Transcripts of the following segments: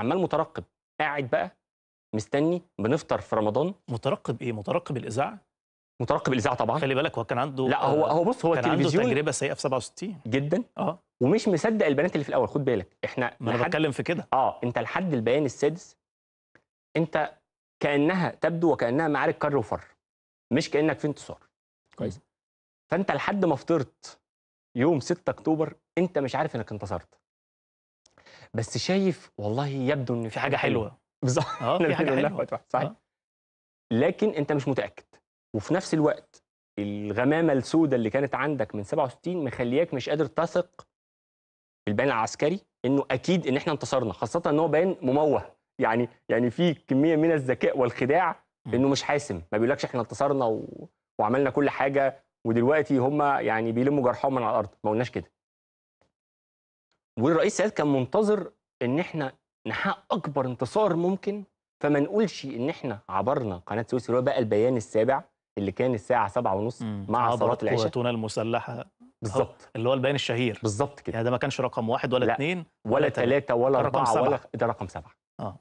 عمال مترقب قاعد بقى مستني بنفطر في رمضان مترقب ايه مترقب الاذاعه مترقب الاذاعه طبعا خلي بالك هو كان عنده لا هو هو بص هو كان التلفزيون عنده تجربه سيئه في 67 جدا اه ومش مصدق البنات اللي في الاول خد بالك احنا ما انا بتكلم في كده اه انت لحد البيان السادس انت كانها تبدو وكانها معارك كر وفر مش كانك في انتصار كويس فانت لحد ما فطرت يوم 6 اكتوبر انت مش عارف انك انتصرت بس شايف والله يبدو ان في حاجه حلوه بالظبط اه في حاجه حلوه صحيح آه. لكن انت مش متاكد وفي نفس الوقت الغمامه السوداء اللي كانت عندك من 67 مخلياك مش قادر تثق في البيان العسكري انه اكيد ان احنا انتصرنا خاصه ان هو بيان مموه يعني يعني في كميه من الذكاء والخداع انه مش حاسم ما بيقولكش احنا انتصرنا و... وعملنا كل حاجه ودلوقتي هم يعني بيلموا جرحهم من على الارض ما قلناش كده والرئيس سعيد كان منتظر ان احنا نحقق اكبر انتصار ممكن فما نقولش ان احنا عبرنا قناه سويس اللي هو بقى البيان السابع اللي كان الساعه سبعة ونص مع صلاه العشاء قواتنا المسلحه بالظبط اللي هو البيان الشهير بالظبط كده يعني ده ما كانش رقم واحد ولا اثنين ولا ثلاثه ولا اربعه ولا ده رقم سبعه اه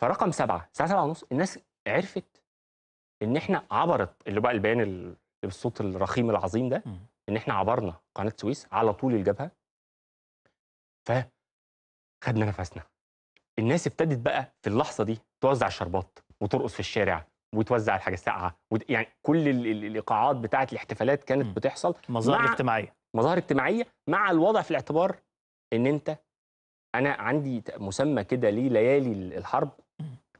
فرقم سبعه الساعه سبعة ونص الناس عرفت ان احنا عبرت اللي بقى البيان اللي بالصوت الرخيم العظيم ده ان احنا عبرنا قناه سويس على طول الجبهه فخدنا نفسنا الناس ابتدت بقى في اللحظه دي توزع الشربات وترقص في الشارع وتوزع الحاجه الساقعه يعني كل الايقاعات بتاعه الاحتفالات كانت بتحصل مظاهر اجتماعيه مظاهر اجتماعيه مع الوضع في الاعتبار ان انت انا عندي مسمى كده ليه ليالي الحرب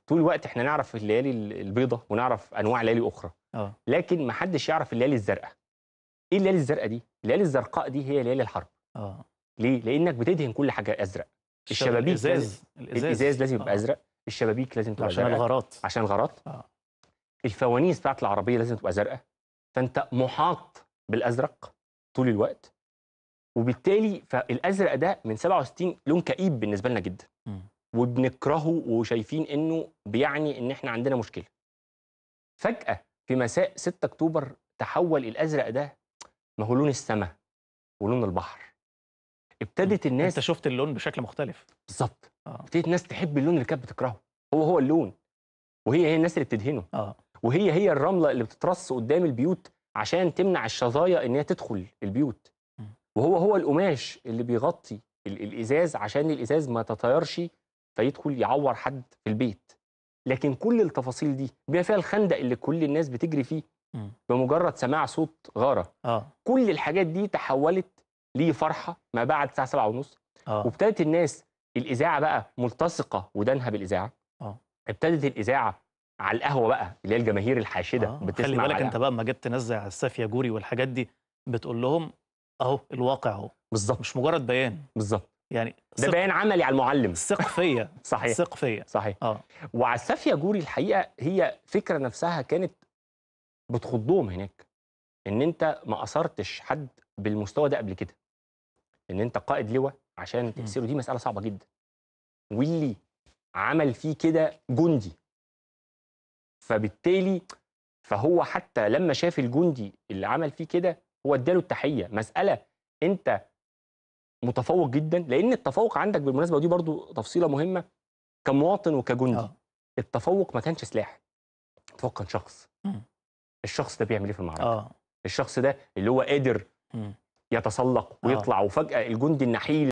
طول الوقت احنا نعرف الليالي البيضاء ونعرف انواع ليالي اخرى آه. لكن ما حدش يعرف الليالي الزرقاء ايه الليالي الزرقاء دي الليالي الزرقاء دي هي ليالي الحرب آه. ليه؟ لانك بتدهن كل حاجه ازرق الشبابيك الازاز الازاز, الإزاز لازم يبقى آه. ازرق الشبابيك لازم تبقى عشان الغارات عشان الغارات آه. الفوانيس بتاعت العربيه لازم تبقى زرقاء فانت محاط بالازرق طول الوقت وبالتالي فالازرق ده من 67 لون كئيب بالنسبه لنا جدا وبنكرهه وشايفين انه بيعني ان احنا عندنا مشكله فجاه في مساء 6 اكتوبر تحول الازرق ده ما هو لون السماء ولون البحر ابتدت الناس انت شفت اللون بشكل مختلف بالظبط آه. ابتدت الناس تحب اللون اللي كانت بتكرهه هو هو اللون وهي هي الناس اللي بتدهنه آه. وهي هي الرمله اللي بتترص قدام البيوت عشان تمنع الشظايا ان هي تدخل البيوت وهو هو القماش اللي بيغطي الازاز عشان الازاز ما تطيرش فيدخل يعور حد في البيت لكن كل التفاصيل دي بما فيها الخندق اللي كل الناس بتجري فيه بمجرد سماع صوت غاره آه. كل الحاجات دي تحولت ليه فرحه ما بعد الساعه 7 ونص آه. وابتدت الناس الاذاعه بقى ملتصقه ودانها بالاذاعه آه. ابتدت الاذاعه على القهوه بقى اللي هي الجماهير الحاشده آه. بتسمع خلي بالك انت بقى ما جبت ناس زي عساف يا جوري والحاجات دي بتقول لهم اهو الواقع اهو بالظبط مش مجرد بيان بالظبط يعني ده بيان عملي على المعلم ثق فيا صحيح ثق فيا صحيح اه وعساف يا جوري الحقيقه هي فكره نفسها كانت بتخضهم هناك ان انت ما اثرتش حد بالمستوى ده قبل كده ان انت قائد لواء عشان تكسره دي مساله صعبه جدا واللي عمل فيه كده جندي فبالتالي فهو حتى لما شاف الجندي اللي عمل فيه كده هو اداله التحيه مساله انت متفوق جدا لان التفوق عندك بالمناسبه ودي برضو تفصيله مهمه كمواطن وكجندي أوه. التفوق ما كانش سلاح التفوق كان شخص م. الشخص ده بيعمل ايه في المعركه أوه. الشخص ده اللي هو قادر م. يتسلق آه. ويطلع وفجأة الجندي النحيل